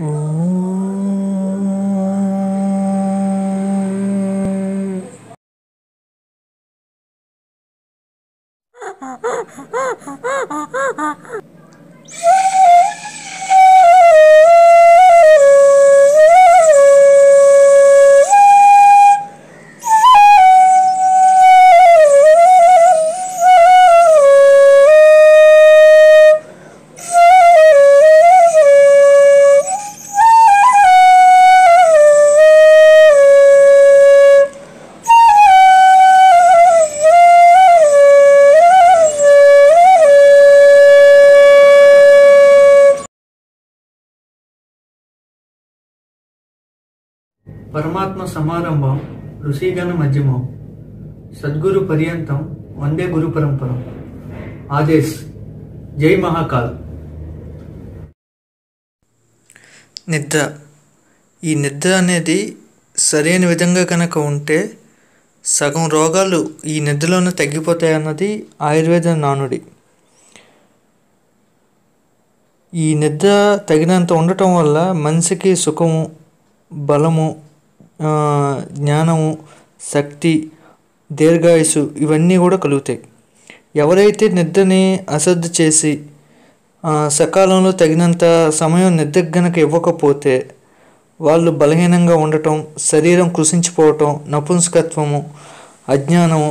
Oh. పరమాత్మ సమారంభం ఋషిగణ మధ్యమం సద్గురు పర్యంతం వందే గురు పరంపర ఆదేశ్ జై మహాకాల్ నిద్ర ఈ నిద్ర అనేది సరైన విధంగా కనుక ఉంటే సగం రోగాలు ఈ నిద్రలోనే తగ్గిపోతాయన్నది ఆయుర్వేద నానుడి ఈ నిద్ర తగినంత ఉండటం వల్ల మనిషికి సుఖము బలము జ్ఞానము శక్తి దీర్ఘాయుసు ఇవన్నీ కూడా కలుగుతాయి ఎవరైతే నిద్రని అశ్రద్ధ చేసి సకాలంలో తగినంత సమయం నిద్ర గనక ఇవ్వకపోతే వాళ్ళు బలహీనంగా ఉండటం శరీరం కృషించిపోవటం నపుంసకత్వము అజ్ఞానము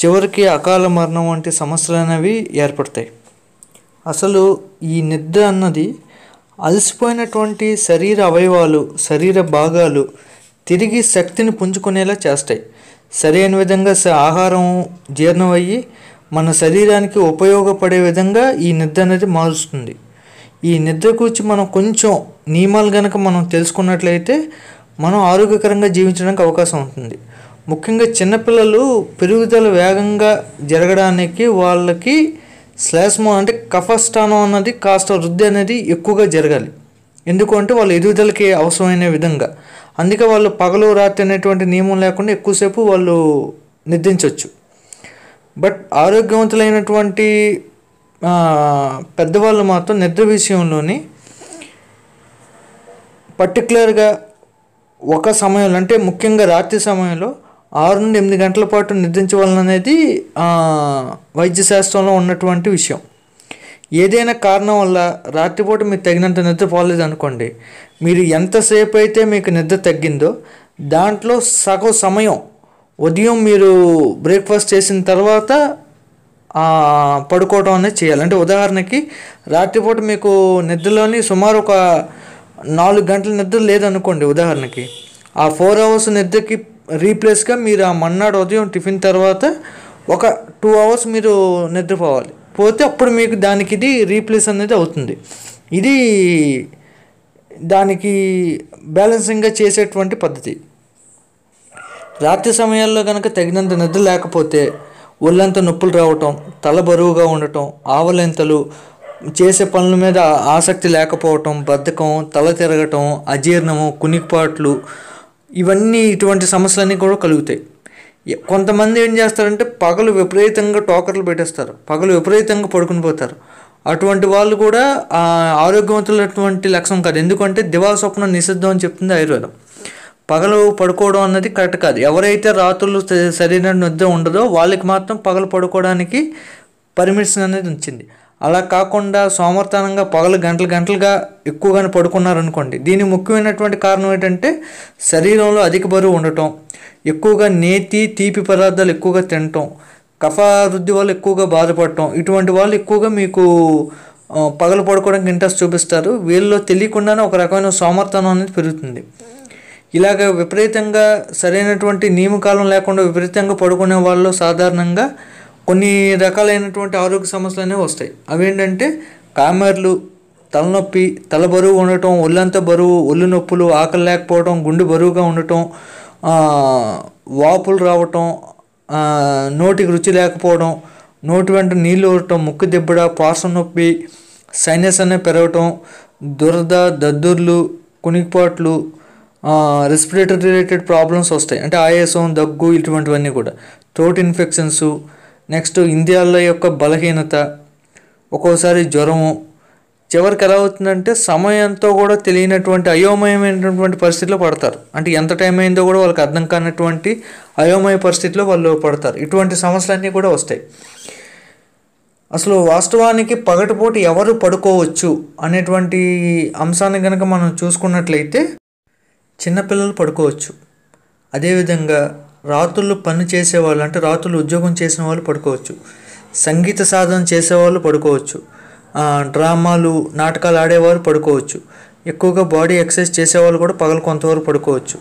చివరికి అకాల మరణం వంటి సమస్యలు అనేవి ఏర్పడతాయి అసలు ఈ నిద్ర అన్నది అలసిపోయినటువంటి శరీర అవయవాలు శరీర భాగాలు తిరిగి శక్తిని పుంజుకునేలా చేస్తాయి సరైన విధంగా ఆహారం జీర్ణమయ్యి మన శరీరానికి ఉపయోగపడే విధంగా ఈ నిద్ర అనేది మారుస్తుంది ఈ నిద్ర గురించి మనం కొంచెం నియమాలు కనుక మనం తెలుసుకున్నట్లయితే మనం ఆరోగ్యకరంగా జీవించడానికి అవకాశం ఉంటుంది ముఖ్యంగా చిన్నపిల్లలు పెరుగుదల వేగంగా జరగడానికి వాళ్ళకి శ్లేష్మం అంటే కఫస్థానం అన్నది కాస్త వృద్ధి అనేది ఎక్కువగా జరగాలి ఎందుకంటే వాళ్ళ ఎదుగుదలకి అవసరమైన విధంగా అందుకే వాళ్ళు పగలు రాత్రి అనేటువంటి నియమం లేకుండా ఎక్కువసేపు వాళ్ళు నిద్రించవచ్చు బట్ ఆరోగ్యవంతులైనటువంటి పెద్దవాళ్ళు మాత్రం నిద్ర విషయంలోని పర్టికులర్గా ఒక సమయంలో అంటే ముఖ్యంగా రాత్రి సమయంలో ఆరు నుండి ఎనిమిది గంటల పాటు అనేది వైద్య శాస్త్రంలో ఉన్నటువంటి విషయం ఏదైనా కారణం వల్ల రాత్రిపూట మీరు తగినంత నిద్రపోలేదు అనుకోండి మీరు ఎంతసేపు అయితే మీకు నిద్ర తగ్గిందో దాంట్లో సగం సమయం ఉదయం మీరు బ్రేక్ఫాస్ట్ చేసిన తర్వాత పడుకోవడం అనేది చేయాలి అంటే ఉదాహరణకి రాత్రిపూట మీకు నిద్రలోని సుమారు ఒక నాలుగు గంటల నిద్ర లేదనుకోండి ఉదాహరణకి ఆ ఫోర్ అవర్స్ నిద్రకి రీప్లేస్గా మీరు ఆ మన్నాడు ఉదయం టిఫిన్ తర్వాత ఒక టూ అవర్స్ మీరు నిద్రపోవాలి పోతే అప్పుడు మీకు దానికి ఇది రీప్లేస్ అనేది అవుతుంది ఇది దానికి బ్యాలెన్సింగ్గా చేసేటువంటి పద్ధతి రాత్రి సమయాల్లో కనుక తగినంత నిద్ర లేకపోతే ఒళ్ళంతా నొప్పులు రావటం తల బరువుగా ఉండటం ఆవలింతలు చేసే పనుల మీద ఆసక్తి లేకపోవటం బద్ధకం తల తిరగటం అజీర్ణము కునికిపాట్లు ఇవన్నీ ఇటువంటి సమస్యలన్నీ కూడా కలుగుతాయి కొంతమంది ఏం చేస్తారంటే పగలు విపరీతంగా టోకర్లు పెట్టేస్తారు పగలు విపరీతంగా పడుకుని పోతారు అటువంటి వాళ్ళు కూడా ఆరోగ్యవంతులైనటువంటి లక్షణం కాదు ఎందుకంటే దివా స్వప్నం నిషిద్ధం అని చెప్తుంది ఆయుర్వేదం పగలు పడుకోవడం అన్నది కరెక్ట్ కాదు ఎవరైతే రాత్రులు శరీరం నిద్ర ఉండదో వాళ్ళకి మాత్రం పగలు పడుకోవడానికి పర్మిషన్ అనేది ఉంచింది అలా కాకుండా సోమర్థనంగా పగలు గంటలు గంటలుగా ఎక్కువగానే పడుకున్నారనుకోండి దీని ముఖ్యమైనటువంటి కారణం ఏంటంటే శరీరంలో అధిక బరువు ఉండటం ఎక్కువగా నేతి తీపి పదార్థాలు ఎక్కువగా తినటం కఫా వృద్ధి వాళ్ళు ఎక్కువగా బాధపడటం ఇటువంటి వాళ్ళు ఎక్కువగా మీకు పగలు పడుకోవడానికి ఇంట్రెస్ట్ చూపిస్తారు వీళ్ళు తెలియకుండానే ఒక రకమైన సామర్థనం అనేది పెరుగుతుంది ఇలాగ విపరీతంగా సరైనటువంటి నియమకాలం లేకుండా విపరీతంగా పడుకునే వాళ్ళు సాధారణంగా కొన్ని రకాలైనటువంటి ఆరోగ్య సమస్యలు అనేవి వస్తాయి అవేంటంటే కామెర్లు తలనొప్పి తల బరువు ఉండటం ఒళ్ళంతా బరువు ఒళ్ళు నొప్పులు ఆకలి లేకపోవడం గుండె బరువుగా ఉండటం వాపులు రావటం నోటికి రుచి లేకపోవడం నోటి వెంట నీళ్ళు ఊరటం ముక్కు దెబ్బడ పార్శ్వ నొప్పి సైనస్ అనే పెరగటం దురద దద్దుర్లు కునికిపాట్లు రెస్పిరేటరీ రిలేటెడ్ ప్రాబ్లమ్స్ వస్తాయి అంటే ఆయాసం దగ్గు ఇటువంటివన్నీ కూడా థ్రోట్ ఇన్ఫెక్షన్సు నెక్స్ట్ ఇంద్రియాల యొక్క బలహీనత ఒక్కోసారి జ్వరము చివరికి ఎలా అవుతుందంటే సమయంతో కూడా తెలియనటువంటి అయోమయమైనటువంటి పరిస్థితిలో పడతారు అంటే ఎంత టైం అయిందో కూడా వాళ్ళకి అర్థం కానటువంటి అయోమయ పరిస్థితిలో వాళ్ళు పడతారు ఇటువంటి సమస్యలన్నీ కూడా వస్తాయి అసలు వాస్తవానికి పగటిపూట ఎవరు పడుకోవచ్చు అనేటువంటి అంశాన్ని కనుక మనం చూసుకున్నట్లయితే చిన్నపిల్లలు పడుకోవచ్చు అదేవిధంగా రాత్రులు పని చేసేవాళ్ళు అంటే రాత్రులు ఉద్యోగం చేసిన వాళ్ళు పడుకోవచ్చు సంగీత సాధన చేసేవాళ్ళు పడుకోవచ్చు డ్రామాలు నాటకాలు ఆడేవారు పడుకోవచ్చు ఎక్కువగా బాడీ ఎక్సర్సైజ్ చేసేవాళ్ళు కూడా పగలు కొంతవరకు పడుకోవచ్చు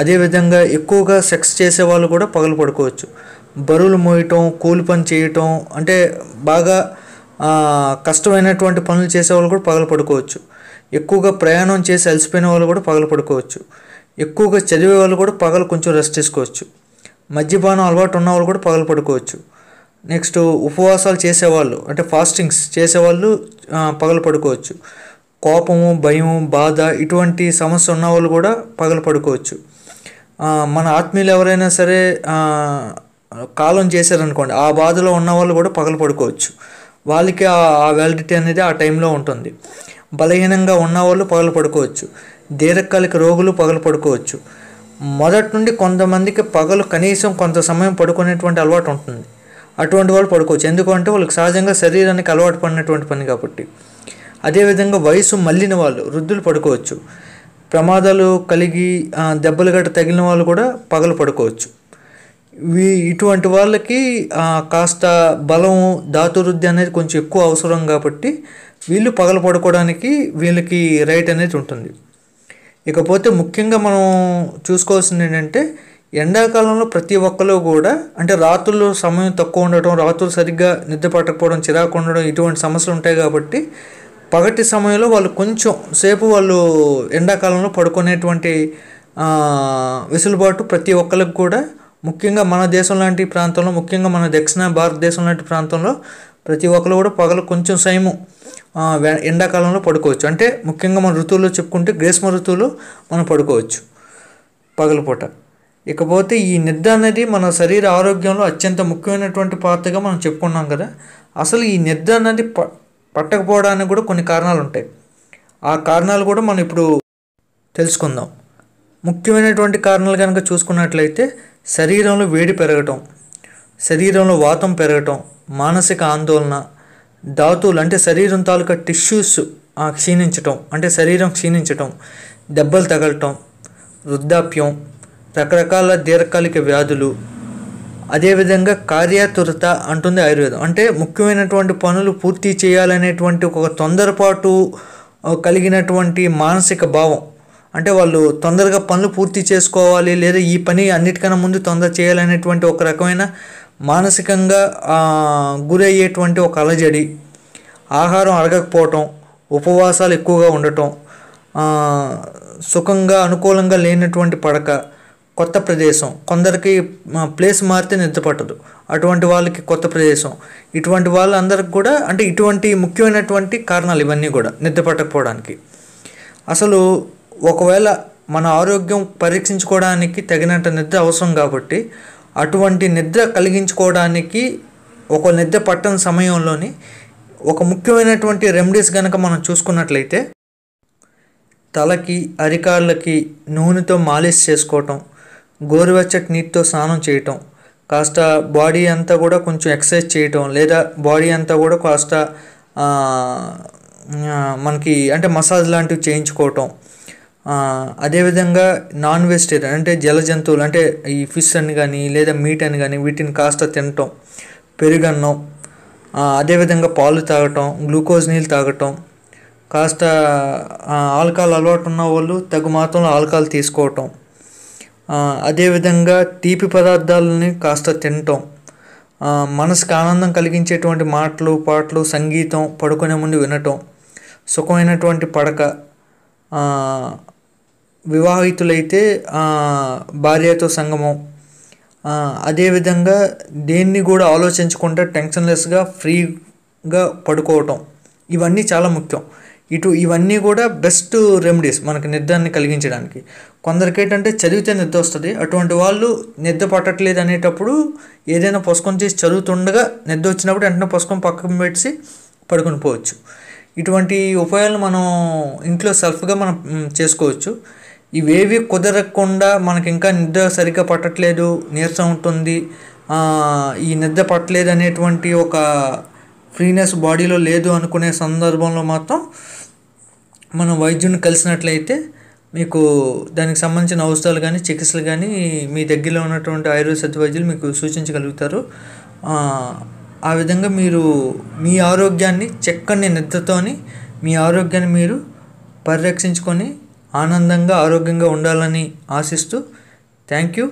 అదేవిధంగా ఎక్కువగా సెక్స్ చేసేవాళ్ళు కూడా పగలు పడుకోవచ్చు బరువులు మోయటం కూలి పని చేయటం అంటే బాగా కష్టమైనటువంటి పనులు చేసేవాళ్ళు కూడా పగలు పడుకోవచ్చు ఎక్కువగా ప్రయాణం చేసి అలసిపోయిన వాళ్ళు కూడా పగలు పడుకోవచ్చు ఎక్కువగా చదివే వాళ్ళు కూడా పగలు కొంచెం రెస్ట్ తీసుకోవచ్చు మద్యపానం అలవాటు ఉన్న వాళ్ళు కూడా పగలు పడుకోవచ్చు నెక్స్ట్ ఉపవాసాలు చేసేవాళ్ళు అంటే ఫాస్టింగ్స్ చేసేవాళ్ళు పగలు పడుకోవచ్చు కోపము భయము బాధ ఇటువంటి సమస్య ఉన్న వాళ్ళు కూడా పగలు పడుకోవచ్చు మన ఆత్మీయులు ఎవరైనా సరే కాలం చేశారనుకోండి ఆ బాధలో ఉన్న వాళ్ళు కూడా పగలు పడుకోవచ్చు వాళ్ళకి ఆ వ్యాలిడిటీ అనేది ఆ టైంలో ఉంటుంది బలహీనంగా ఉన్నవాళ్ళు పగలు పడుకోవచ్చు దీర్ఘకాలిక రోగులు పగలు పడుకోవచ్చు మొదటి నుండి కొంతమందికి పగలు కనీసం కొంత సమయం పడుకునేటువంటి అలవాటు ఉంటుంది అటువంటి వాళ్ళు పడుకోవచ్చు ఎందుకంటే వాళ్ళకి సహజంగా శరీరానికి అలవాటు పడినటువంటి పని కాబట్టి అదేవిధంగా వయసు మళ్ళిన వాళ్ళు వృద్ధులు పడుకోవచ్చు ప్రమాదాలు కలిగి దెబ్బలు గట్ట తగిలిన వాళ్ళు కూడా పగలు పడుకోవచ్చు ఇటువంటి వాళ్ళకి కాస్త బలం వృద్ధి అనేది కొంచెం ఎక్కువ అవసరం కాబట్టి వీళ్ళు పగలు పడుకోవడానికి వీళ్ళకి రైట్ అనేది ఉంటుంది ఇకపోతే ముఖ్యంగా మనం చూసుకోవాల్సింది ఏంటంటే ఎండాకాలంలో ప్రతి ఒక్కరు కూడా అంటే రాత్రుల్లో సమయం తక్కువ ఉండటం రాత్రులు సరిగ్గా నిద్ర పట్టకపోవడం చిరాకు ఉండడం ఇటువంటి సమస్యలు ఉంటాయి కాబట్టి పగటి సమయంలో వాళ్ళు కొంచెం సేపు వాళ్ళు ఎండాకాలంలో పడుకునేటువంటి వెసులుబాటు ప్రతి ఒక్కరికి కూడా ముఖ్యంగా మన దేశం లాంటి ప్రాంతంలో ముఖ్యంగా మన దక్షిణ భారతదేశం లాంటి ప్రాంతంలో ప్రతి ఒక్కరు కూడా పగలు కొంచెం సైము ఎండాకాలంలో పడుకోవచ్చు అంటే ముఖ్యంగా మన ఋతువులో చెప్పుకుంటే గ్రీష్మ ఋతువులో మనం పడుకోవచ్చు పగలపూట ఇకపోతే ఈ నిద్ర అనేది మన శరీర ఆరోగ్యంలో అత్యంత ముఖ్యమైనటువంటి పాత్రగా మనం చెప్పుకున్నాం కదా అసలు ఈ నిద్ర అనేది ప పట్టకపోవడానికి కూడా కొన్ని కారణాలు ఉంటాయి ఆ కారణాలు కూడా మనం ఇప్పుడు తెలుసుకుందాం ముఖ్యమైనటువంటి కారణాలు కనుక చూసుకున్నట్లయితే శరీరంలో వేడి పెరగటం శరీరంలో వాతం పెరగటం మానసిక ఆందోళన ధాతువులు అంటే శరీరం తాలూకా టిష్యూస్ క్షీణించటం అంటే శరీరం క్షీణించటం దెబ్బలు తగలటం వృద్ధాప్యం రకరకాల దీర్ఘకాలిక వ్యాధులు అదేవిధంగా కార్యాతురత అంటుంది ఆయుర్వేదం అంటే ముఖ్యమైనటువంటి పనులు పూర్తి చేయాలనేటువంటి ఒక తొందరపాటు కలిగినటువంటి మానసిక భావం అంటే వాళ్ళు తొందరగా పనులు పూర్తి చేసుకోవాలి లేదా ఈ పని అన్నిటికన్నా ముందు తొందర చేయాలనేటువంటి ఒక రకమైన మానసికంగా గురయ్యేటువంటి ఒక అలజడి ఆహారం అరగకపోవటం ఉపవాసాలు ఎక్కువగా ఉండటం సుఖంగా అనుకూలంగా లేనటువంటి పడక కొత్త ప్రదేశం కొందరికి ప్లేస్ మారితే నిద్ర పట్టదు అటువంటి వాళ్ళకి కొత్త ప్రదేశం ఇటువంటి వాళ్ళందరికి కూడా అంటే ఇటువంటి ముఖ్యమైనటువంటి కారణాలు ఇవన్నీ కూడా నిద్ర పట్టకపోవడానికి అసలు ఒకవేళ మన ఆరోగ్యం పరీక్షించుకోవడానికి తగినంత నిద్ర అవసరం కాబట్టి అటువంటి నిద్ర కలిగించుకోవడానికి ఒక నిద్ర పట్టని సమయంలోని ఒక ముఖ్యమైనటువంటి రెమెడీస్ కనుక మనం చూసుకున్నట్లయితే తలకి అరికాళ్ళకి నూనెతో మాలిష్ చేసుకోవటం గోరువెచ్చటి నీటితో స్నానం చేయటం కాస్త బాడీ అంతా కూడా కొంచెం ఎక్సర్సైజ్ చేయటం లేదా బాడీ అంతా కూడా కాస్త మనకి అంటే మసాజ్ లాంటివి చేయించుకోవటం అదేవిధంగా నాన్ వెజిటేరియన్ అంటే జల జంతువులు అంటే ఈ ఫిష్ అని కానీ లేదా మీట్ అని కానీ వీటిని కాస్త తినటం పెరుగన్నం అదేవిధంగా పాలు తాగటం గ్లూకోజ్ నీళ్ళు తాగటం కాస్త ఆల్కహాల్ అలవాటు ఉన్న వాళ్ళు తగు మాత్రంలో ఆల్కహాల్ తీసుకోవటం అదేవిధంగా తీపి పదార్థాలని కాస్త తినటం మనసుకు ఆనందం కలిగించేటువంటి మాటలు పాటలు సంగీతం పడుకునే ముందు వినటం సుఖమైనటువంటి పడక వివాహితులైతే భార్యతో సంగమం అదేవిధంగా దేన్ని కూడా ఆలోచించకుండా టెన్షన్లెస్గా ఫ్రీగా పడుకోవటం ఇవన్నీ చాలా ముఖ్యం ఇటు ఇవన్నీ కూడా బెస్ట్ రెమెడీస్ మనకి నిద్రని కలిగించడానికి కొందరికి ఏంటంటే చదివితే నిద్ర వస్తుంది అటువంటి వాళ్ళు నిద్ర పట్టట్లేదు అనేటప్పుడు ఏదైనా పుస్తకం చేసి చదువుతుండగా నిద్ర వచ్చినప్పుడు వెంటనే పుస్తకం పక్కకు పెట్టి పడుకుని పోవచ్చు ఇటువంటి ఉపాయాలు మనం ఇంట్లో సెల్ఫ్గా మనం చేసుకోవచ్చు ఇవేవి కుదరకుండా మనకి ఇంకా నిద్ర సరిగ్గా పట్టట్లేదు నీరసం ఉంటుంది ఈ నిద్ర పట్టలేదు అనేటువంటి ఒక ఫ్రీనెస్ బాడీలో లేదు అనుకునే సందర్భంలో మాత్రం మనం వైద్యుని కలిసినట్లయితే మీకు దానికి సంబంధించిన ఔషధాలు కానీ చికిత్సలు కానీ మీ దగ్గరలో ఉన్నటువంటి ఆయుర్వేద వైద్యులు మీకు సూచించగలుగుతారు ఆ విధంగా మీరు మీ ఆరోగ్యాన్ని చక్కని నిద్రతోని మీ ఆరోగ్యాన్ని మీరు పరిరక్షించుకొని ఆనందంగా ఆరోగ్యంగా ఉండాలని ఆశిస్తూ థ్యాంక్ యూ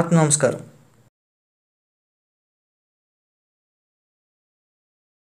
ఆత్మ నమస్కారం